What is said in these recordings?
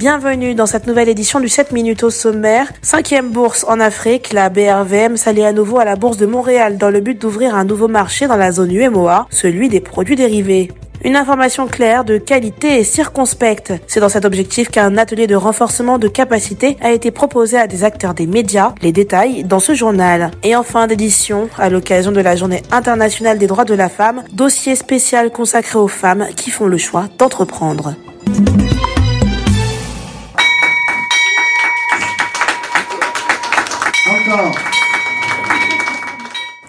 Bienvenue dans cette nouvelle édition du 7 minutes au sommaire. Cinquième bourse en Afrique, la BRVM s'allie à nouveau à la bourse de Montréal dans le but d'ouvrir un nouveau marché dans la zone UMOA, celui des produits dérivés. Une information claire, de qualité et circonspecte. C'est dans cet objectif qu'un atelier de renforcement de capacité a été proposé à des acteurs des médias. Les détails dans ce journal. Et en fin d'édition, à l'occasion de la Journée internationale des droits de la femme, dossier spécial consacré aux femmes qui font le choix d'entreprendre.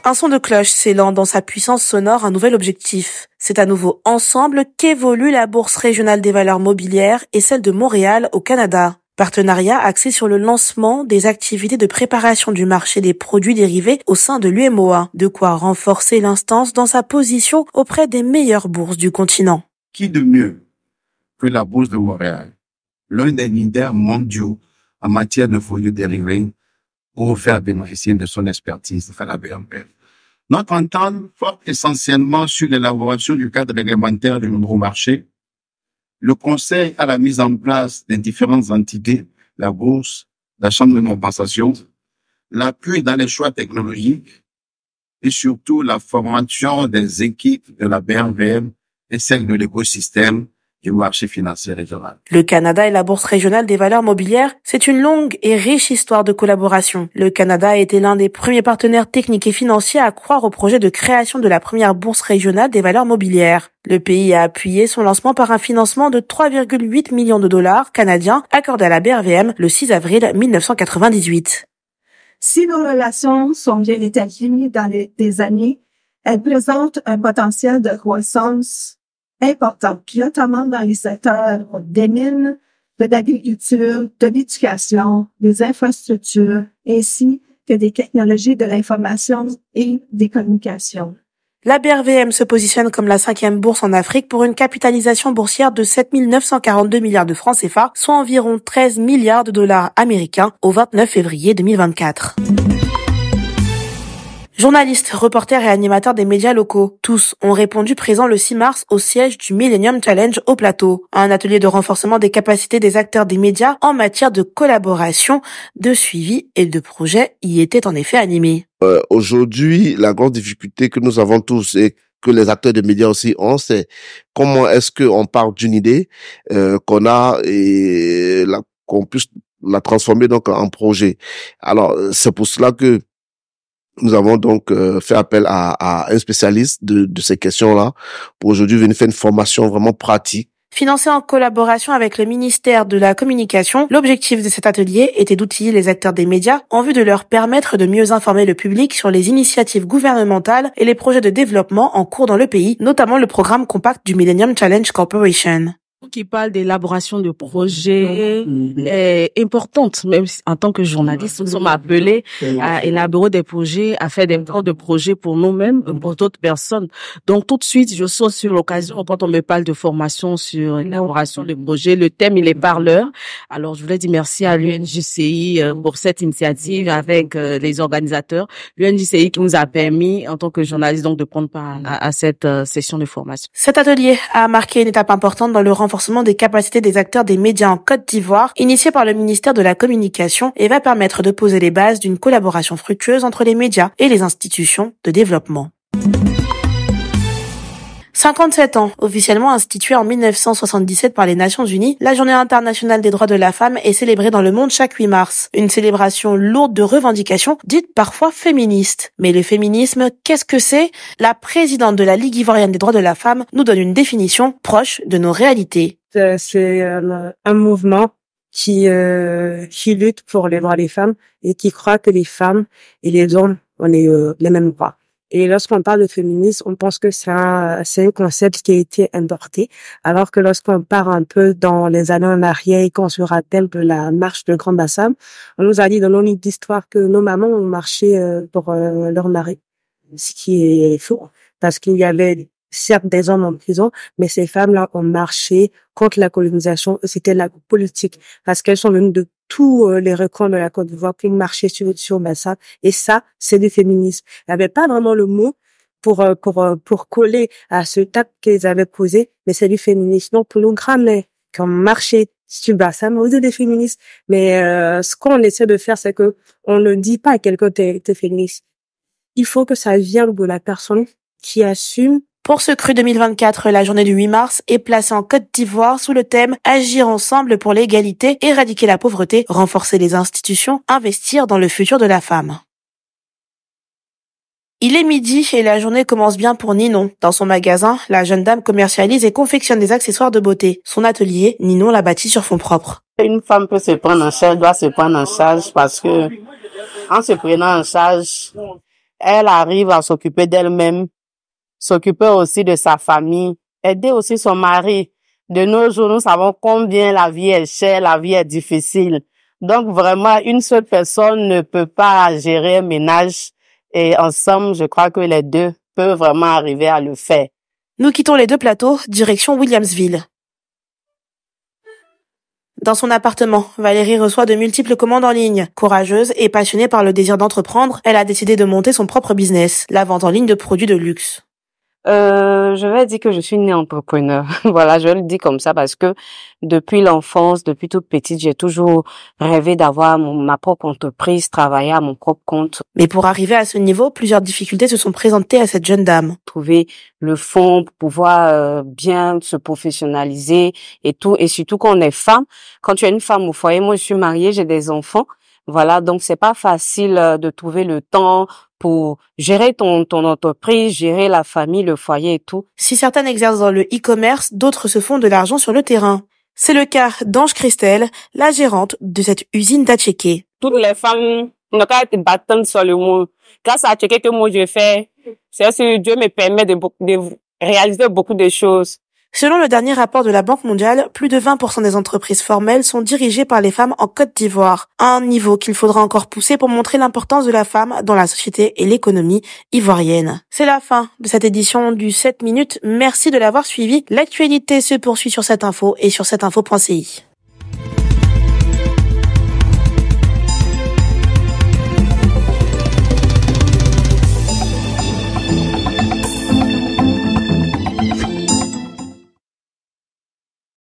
Un son de cloche scellant dans sa puissance sonore un nouvel objectif. C'est à nouveau ensemble qu'évolue la Bourse régionale des valeurs mobilières et celle de Montréal au Canada. Partenariat axé sur le lancement des activités de préparation du marché des produits dérivés au sein de l'UMOA, de quoi renforcer l'instance dans sa position auprès des meilleures bourses du continent. Qui de mieux que la Bourse de Montréal, l'un des leaders mondiaux en matière de produits dérivés pour faire bénéficier de son expertise à la Notre entente porte essentiellement sur l'élaboration du cadre réglementaire du nouveau marché, le conseil à la mise en place des différentes entités, la bourse, la chambre de compensation, l'appui dans les choix technologiques et surtout la formation des équipes de la BRVM et celle de l'écosystème marché financier Le Canada et la Bourse régionale des valeurs mobilières, c'est une longue et riche histoire de collaboration. Le Canada a été l'un des premiers partenaires techniques et financiers à croire au projet de création de la première Bourse régionale des valeurs mobilières. Le pays a appuyé son lancement par un financement de 3,8 millions de dollars canadiens accordé à la BRVM le 6 avril 1998. Si nos relations sont bien établies dans les, années, elles présentent un potentiel de croissance importante, notamment dans les secteurs des mines, de l'agriculture, de l'éducation, des infrastructures, ainsi que des technologies de l'information et des communications. La BRVM se positionne comme la cinquième bourse en Afrique pour une capitalisation boursière de 7 942 milliards de francs CFA, soit environ 13 milliards de dollars américains au 29 février 2024. Journalistes, reporters et animateurs des médias locaux, tous ont répondu présent le 6 mars au siège du Millennium Challenge au plateau, un atelier de renforcement des capacités des acteurs des médias en matière de collaboration, de suivi et de projet y était en effet animé. Euh, Aujourd'hui, la grande difficulté que nous avons tous et que les acteurs des médias aussi ont, c'est comment est-ce qu'on part d'une idée euh, qu'on a et qu'on puisse la transformer donc en projet. Alors, c'est pour cela que nous avons donc euh, fait appel à, un spécialiste de, de ces questions-là pour aujourd'hui venir faire une formation vraiment pratique. Financé en collaboration avec le ministère de la Communication, l'objectif de cet atelier était d'outiller les acteurs des médias en vue de leur permettre de mieux informer le public sur les initiatives gouvernementales et les projets de développement en cours dans le pays, notamment le programme compact du Millennium Challenge Corporation qui parle d'élaboration de projets mhm. est euh, importante, même en tant que journaliste, nous sommes appelés à mhm. élaborer des projets, à faire des de projets pour nous-mêmes, mhm. pour d'autres personnes. Donc tout de suite, je saute sur l'occasion quand on me parle de formation sur l'élaboration de projets. Le thème, il est parleur. Alors je voulais dire merci à l'UNJCI euh, pour cette initiative avec euh, les organisateurs. L'UNJCI qui nous a permis, en tant que journaliste, donc de prendre part à, à cette session de formation. Cet atelier a marqué une étape importante dans le renforcement renforcement des capacités des acteurs des médias en Côte d'Ivoire, initié par le ministère de la Communication et va permettre de poser les bases d'une collaboration fructueuse entre les médias et les institutions de développement. 57 ans. Officiellement instituée en 1977 par les Nations Unies, la Journée internationale des droits de la femme est célébrée dans le monde chaque 8 mars. Une célébration lourde de revendications, dites parfois féministes. Mais le féminisme, qu'est-ce que c'est La présidente de la Ligue ivoirienne des droits de la femme nous donne une définition proche de nos réalités. Euh, c'est euh, un mouvement qui, euh, qui lutte pour les droits des femmes et qui croit que les femmes et les hommes ont les mêmes droits. Et lorsqu'on parle de féminisme, on pense que c'est un, concept qui a été importé, alors que lorsqu'on part un peu dans les années en arrière et qu'on se rappelle de la marche de Grand Bassam, on nous a dit dans nos d'histoire que nos mamans ont marché euh, pour euh, leur mari, ce qui est faux, parce qu'il y avait certes des hommes en prison, mais ces femmes-là ont marché contre la colonisation. C'était la politique parce qu'elles sont venues de tous euh, les recoins de la Côte d'Ivoire qui marchaient sur, sur Massa. Et ça, c'est du féminisme. Il n'y pas vraiment le mot pour, euh, pour, euh, pour coller à ce tape qu'ils avaient posé, mais c'est du féminisme. Donc, le grammaire, quand marchait marché sur Massa, mais des féministes. Mais ce qu'on essaie de faire, c'est que on ne dit pas à quelqu'un t'es féministe. Il faut que ça vienne de la personne qui assume pour ce cru 2024, la journée du 8 mars est placée en Côte d'Ivoire sous le thème Agir ensemble pour l'égalité, éradiquer la pauvreté, renforcer les institutions, investir dans le futur de la femme. Il est midi et la journée commence bien pour Ninon. Dans son magasin, la jeune dame commercialise et confectionne des accessoires de beauté. Son atelier, Ninon l'a bâti sur fond propre. Une femme peut se prendre en charge, doit se prendre en charge parce que, en se prenant en charge, elle arrive à s'occuper d'elle-même s'occuper aussi de sa famille, aider aussi son mari. De nos jours, nous savons combien la vie est chère, la vie est difficile. Donc vraiment, une seule personne ne peut pas gérer un ménage et ensemble, je crois que les deux peuvent vraiment arriver à le faire. Nous quittons les deux plateaux, direction Williamsville. Dans son appartement, Valérie reçoit de multiples commandes en ligne. Courageuse et passionnée par le désir d'entreprendre, elle a décidé de monter son propre business, la vente en ligne de produits de luxe. Euh, je vais dire que je suis née entrepreneur. voilà, je le dis comme ça parce que depuis l'enfance, depuis toute petite, j'ai toujours rêvé d'avoir ma propre entreprise, travailler à mon propre compte. Mais pour arriver à ce niveau, plusieurs difficultés se sont présentées à cette jeune dame. Trouver le fond pour pouvoir euh, bien se professionnaliser et tout. Et surtout quand on est femme, quand tu es une femme au foyer, moi je suis mariée, j'ai des enfants. Voilà, donc c'est pas facile euh, de trouver le temps pour gérer ton, ton entreprise, gérer la famille, le foyer et tout. Si certains exercent dans le e-commerce, d'autres se font de l'argent sur le terrain. C'est le cas d'Ange Christelle, la gérante de cette usine d'Acheke. Toutes les femmes n'ont qu'à être battantes sur le monde. Grâce à Acheke que moi je fais, c'est aussi Dieu me permet de, de réaliser beaucoup de choses. Selon le dernier rapport de la Banque mondiale, plus de 20% des entreprises formelles sont dirigées par les femmes en Côte d'Ivoire, un niveau qu'il faudra encore pousser pour montrer l'importance de la femme dans la société et l'économie ivoirienne. C'est la fin de cette édition du 7 minutes. Merci de l'avoir suivi. L'actualité se poursuit sur cette info et sur cette info.ci.